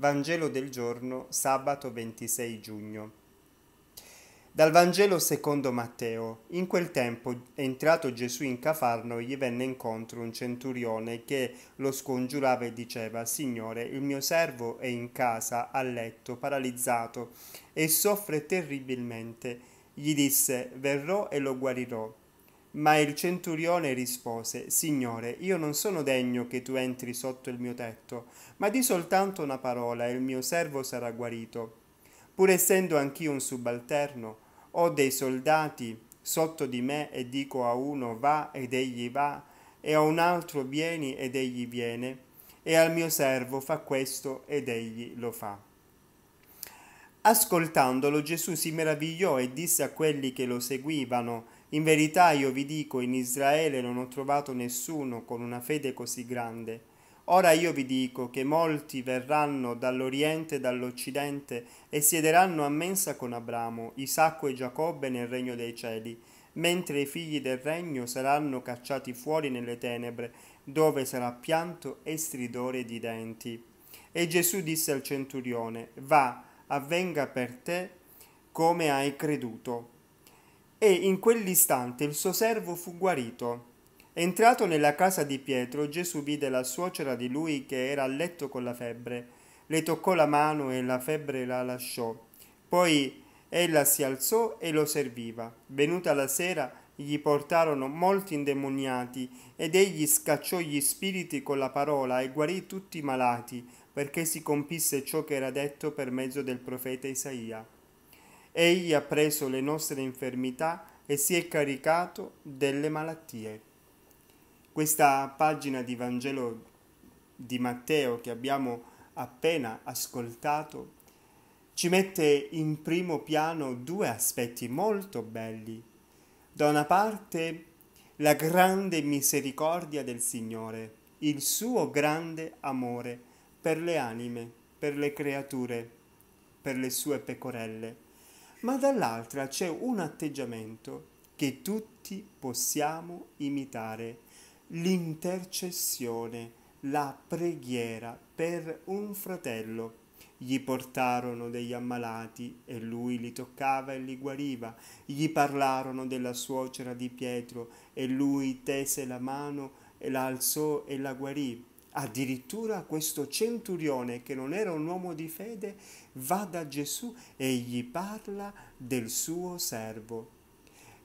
Vangelo del giorno, sabato 26 giugno. Dal Vangelo secondo Matteo. In quel tempo, entrato Gesù in Cafarno, gli venne incontro un centurione che lo scongiurava e diceva: Signore, il mio servo è in casa, a letto, paralizzato e soffre terribilmente. Gli disse: Verrò e lo guarirò. Ma il centurione rispose, Signore, io non sono degno che tu entri sotto il mio tetto, ma di soltanto una parola e il mio servo sarà guarito. Pur essendo anch'io un subalterno, ho dei soldati sotto di me e dico a uno va ed egli va, e a un altro vieni ed egli viene, e al mio servo fa questo ed egli lo fa. Ascoltandolo Gesù si meravigliò e disse a quelli che lo seguivano, in verità io vi dico, in Israele non ho trovato nessuno con una fede così grande. Ora io vi dico che molti verranno dall'Oriente e dall'Occidente e siederanno a mensa con Abramo, Isacco e Giacobbe nel regno dei cieli, mentre i figli del regno saranno cacciati fuori nelle tenebre, dove sarà pianto e stridore di denti. E Gesù disse al centurione, Va, avvenga per te come hai creduto. E in quell'istante il suo servo fu guarito. Entrato nella casa di Pietro, Gesù vide la suocera di lui che era a letto con la febbre. Le toccò la mano e la febbre la lasciò. Poi ella si alzò e lo serviva. Venuta la sera, gli portarono molti indemoniati ed egli scacciò gli spiriti con la parola e guarì tutti i malati, perché si compisse ciò che era detto per mezzo del profeta Isaia. Egli ha preso le nostre infermità e si è caricato delle malattie. Questa pagina di Vangelo di Matteo che abbiamo appena ascoltato ci mette in primo piano due aspetti molto belli. Da una parte la grande misericordia del Signore, il suo grande amore per le anime, per le creature, per le sue pecorelle ma dall'altra c'è un atteggiamento che tutti possiamo imitare, l'intercessione, la preghiera per un fratello. Gli portarono degli ammalati e lui li toccava e li guariva. Gli parlarono della suocera di Pietro e lui tese la mano e la alzò e la guarì. Addirittura questo centurione che non era un uomo di fede va da Gesù e gli parla del suo servo.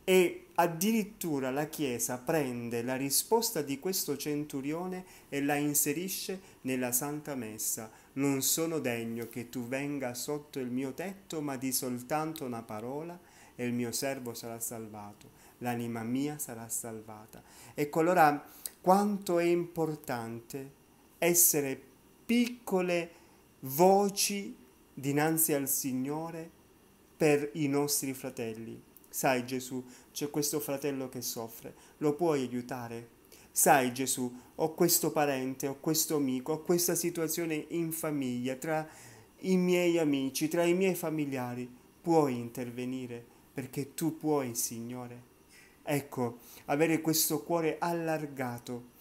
E addirittura la Chiesa prende la risposta di questo centurione e la inserisce nella Santa Messa. Non sono degno che tu venga sotto il mio tetto, ma di soltanto una parola e il mio servo sarà salvato, l'anima mia sarà salvata. Ecco allora quanto è importante essere piccole voci dinanzi al Signore per i nostri fratelli. Sai Gesù, c'è questo fratello che soffre, lo puoi aiutare. Sai Gesù, ho questo parente, ho questo amico, ho questa situazione in famiglia, tra i miei amici, tra i miei familiari, puoi intervenire perché tu puoi, Signore. Ecco, avere questo cuore allargato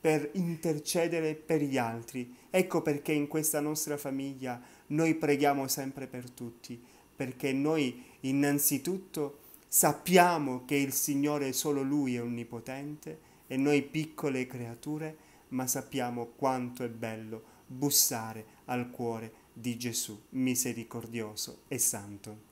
per intercedere per gli altri. Ecco perché in questa nostra famiglia noi preghiamo sempre per tutti, perché noi innanzitutto sappiamo che il Signore solo Lui è onnipotente e noi piccole creature, ma sappiamo quanto è bello bussare al cuore di Gesù, misericordioso e santo.